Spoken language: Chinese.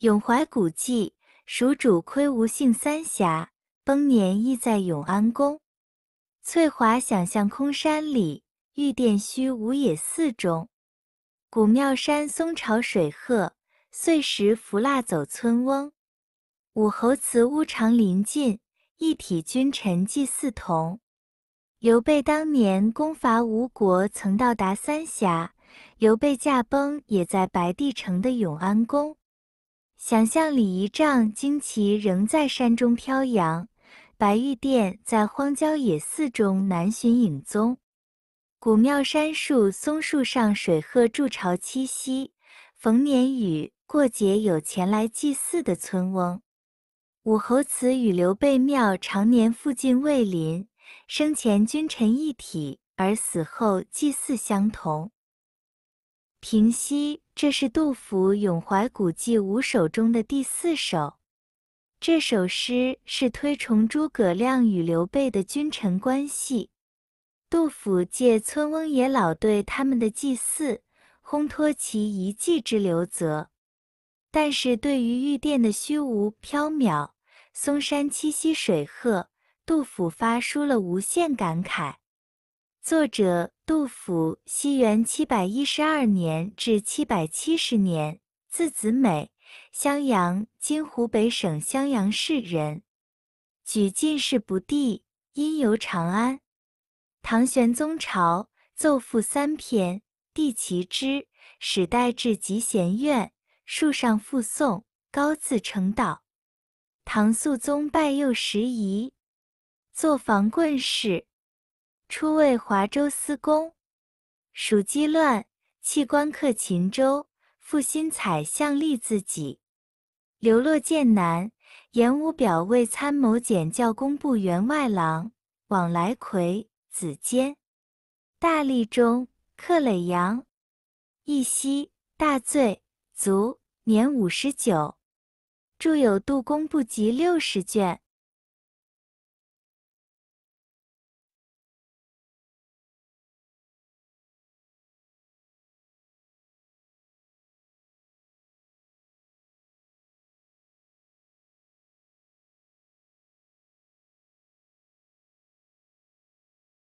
永怀古迹，蜀主窥吴姓三峡，崩年亦在永安宫。翠华想象空山里，玉殿虚无野寺中。古庙山松潮水鹤，碎石浮蜡走村翁。武侯祠屋常临尽，一体君臣祭祀同。刘备当年攻伐吴国，曾到达三峡。刘备驾崩也在白帝城的永安宫。想象里仪丈旌旗仍在山中飘扬，白玉殿在荒郊野寺中难寻影踪。古庙山树松树上水鹤筑巢栖息，逢年雨过节有前来祭祀的村翁。武侯祠与刘备庙常年附近未林，生前君臣一体，而死后祭祀相同。平息这是杜甫《咏怀古迹五首》中的第四首。这首诗是推崇诸葛亮与刘备的君臣关系。杜甫借村翁野老对他们的祭祀，烘托其遗迹之流泽。但是对于玉殿的虚无缥缈，嵩山七溪水鹤，杜甫发出了无限感慨。作者杜甫，西元七百一十二年至七百七十年，字子美，襄阳（今湖北省襄阳市）人。举进士不第，因游长安。唐玄宗朝，奏赋三篇，帝其之，使代至集贤院。数上赋颂，高自称道。唐肃宗拜右拾遗，坐房棍事。初为华州司公。蜀积乱，弃官客秦州，复心采相吏自己，流落剑南。言无表为参谋检校工部员外郎，往来夔、子间。大历中，克耒阳，一夕大醉，卒，年五十九。著有《杜工部集》六十卷。